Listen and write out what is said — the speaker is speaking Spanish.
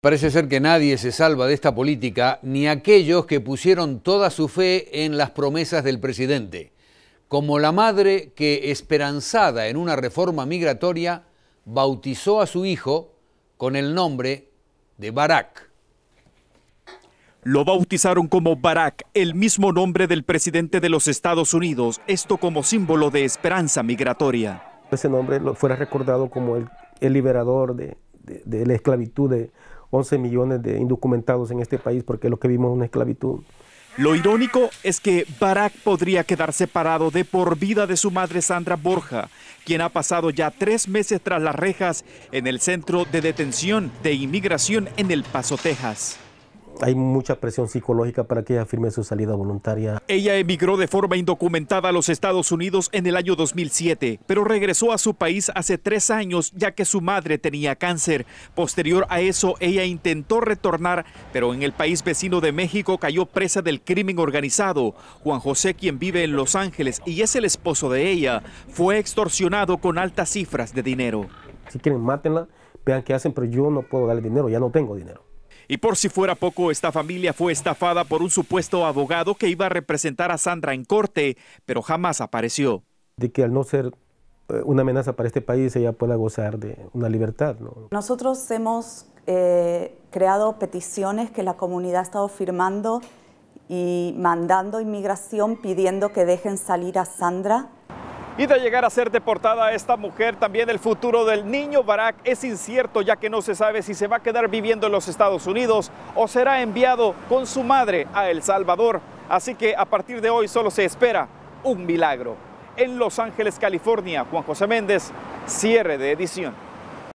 Parece ser que nadie se salva de esta política, ni aquellos que pusieron toda su fe en las promesas del presidente, como la madre que, esperanzada en una reforma migratoria, bautizó a su hijo con el nombre de Barack. Lo bautizaron como Barack, el mismo nombre del presidente de los Estados Unidos, esto como símbolo de esperanza migratoria. Ese nombre lo fuera recordado como el, liberador de, de la esclavitud de 11 millones de indocumentados en este país porque lo que vimos es una esclavitud. Lo irónico es que Barack podría quedar separado de por vida de su madre Sandra Borja, quien ha pasado ya tres meses tras las rejas en el centro de detención de inmigración en El Paso, Texas hay mucha presión psicológica para que ella firme su salida voluntaria. Ella emigró de forma indocumentada a los Estados Unidos en el año 2007, pero regresó a su país hace tres años ya que su madre tenía cáncer. Posterior a eso, ella intentó retornar, pero en el país vecino de México cayó presa del crimen organizado. Juan José, quien vive en Los Ángeles y es el esposo de ella, fue extorsionado con altas cifras de dinero. Si quieren, mátenla, vean qué hacen, pero yo no puedo darle dinero, ya no tengo dinero. Y por si fuera poco, esta familia fue estafada por un supuesto abogado que iba a representar a Sandra en corte, pero jamás apareció. De que al no ser eh, una amenaza para este país, ella pueda gozar de una libertad. Nosotros hemos eh, creado peticiones que la comunidad ha estado firmando y mandando inmigración pidiendo que dejen salir a Sandra. Y de llegar a ser deportada esta mujer, también el futuro del niño Barack es incierto ya que no se sabe si se va a quedar viviendo en los Estados Unidos o será enviado con su madre a El Salvador. Así que a partir de hoy solo se espera un milagro. En Los Ángeles, California, Juan José Méndez, cierre de edición.